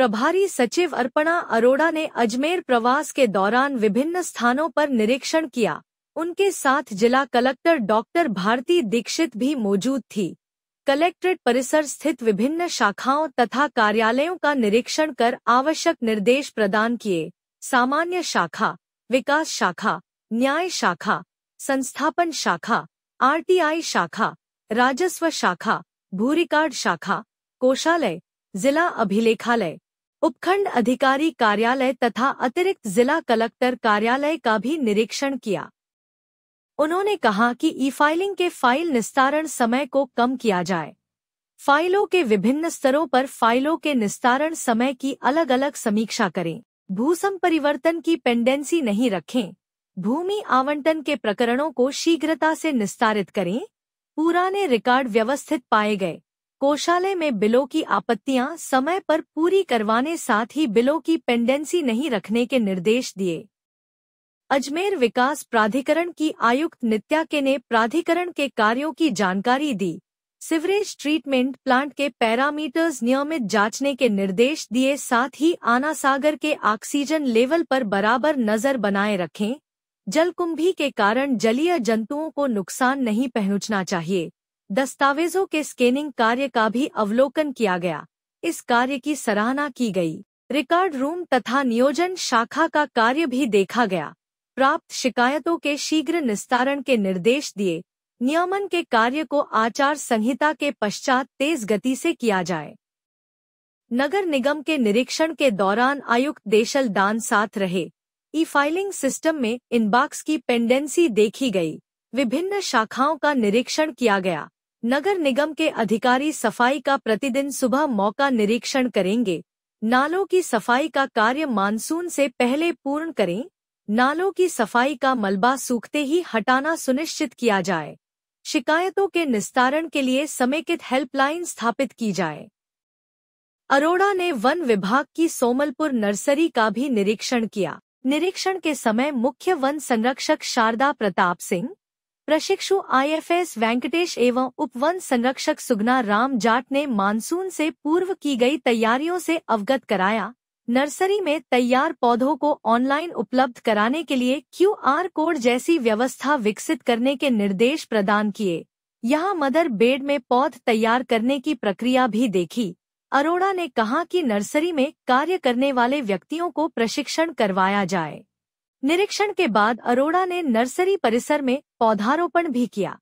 प्रभारी सचिव अर्पणा अरोड़ा ने अजमेर प्रवास के दौरान विभिन्न स्थानों पर निरीक्षण किया उनके साथ जिला कलेक्टर डॉक्टर भारती दीक्षित भी मौजूद थी कलेक्ट्रेट परिसर स्थित विभिन्न शाखाओं तथा कार्यालयों का निरीक्षण कर आवश्यक निर्देश प्रदान किए सामान्य शाखा विकास शाखा न्याय शाखा संस्थापन शाखा आरटीआई शाखा राजस्व शाखा भूरिकार्ड शाखा कोषालय जिला अभिलेखालय उपखंड अधिकारी कार्यालय तथा अतिरिक्त जिला कलेक्टर कार्यालय का भी निरीक्षण किया उन्होंने कहा कि ई फाइलिंग के फाइल निस्तारण समय को कम किया जाए फाइलों के विभिन्न स्तरों पर फाइलों के निस्तारण समय की अलग अलग समीक्षा करें भूसम परिवर्तन की पेंडेंसी नहीं रखें भूमि आवंटन के प्रकरणों को शीघ्रता से निस्तारित करें पुराने रिकॉर्ड व्यवस्थित पाए गए कोषालय में बिलों की आपत्तियां समय पर पूरी करवाने साथ ही बिलों की पेंडेंसी नहीं रखने के निर्देश दिए अजमेर विकास प्राधिकरण की आयुक्त नित्या के ने प्राधिकरण के कार्यों की जानकारी दी सिवरेज ट्रीटमेंट प्लांट के पैरामीटर्स नियमित जांचने के निर्देश दिए साथ ही आना सागर के ऑक्सीजन लेवल पर बराबर नजर बनाए रखें जलकुंभी के कारण जलीय जंतुओं को नुकसान नहीं पहुंचना चाहिए दस्तावेजों के स्कैनिंग कार्य का भी अवलोकन किया गया इस कार्य की सराहना की गई रिकॉर्ड रूम तथा नियोजन शाखा का कार्य भी देखा गया प्राप्त शिकायतों के शीघ्र निस्तारण के निर्देश दिए नियमन के कार्य को आचार संहिता के पश्चात तेज गति से किया जाए नगर निगम के निरीक्षण के दौरान आयुक्त देशल दान साथ रहे ई फाइलिंग सिस्टम में इनबॉक्स की पेंडेंसी देखी गई विभिन्न शाखाओं का निरीक्षण किया गया नगर निगम के अधिकारी सफाई का प्रतिदिन सुबह मौका निरीक्षण करेंगे नालों की सफाई का कार्य मानसून से पहले पूर्ण करें नालों की सफाई का मलबा सूखते ही हटाना सुनिश्चित किया जाए शिकायतों के निस्तारण के लिए समेकित हेल्पलाइन स्थापित की जाए अरोड़ा ने वन विभाग की सोमलपुर नर्सरी का भी निरीक्षण किया निरीक्षण के समय मुख्य वन संरक्षक शारदा प्रताप सिंह प्रशिक्षु आईएफएस वेंकटेश एवं उपवन संरक्षक सुगना राम जाट ने मानसून से पूर्व की गई तैयारियों से अवगत कराया नर्सरी में तैयार पौधों को ऑनलाइन उपलब्ध कराने के लिए क्यूआर कोड जैसी व्यवस्था विकसित करने के निर्देश प्रदान किए यहाँ मदर बेड में पौध तैयार करने की प्रक्रिया भी देखी अरोड़ा ने कहा कि नर्सरी में कार्य करने वाले व्यक्तियों को प्रशिक्षण करवाया जाए निरीक्षण के बाद अरोड़ा ने नर्सरी परिसर में पौधारोपण भी किया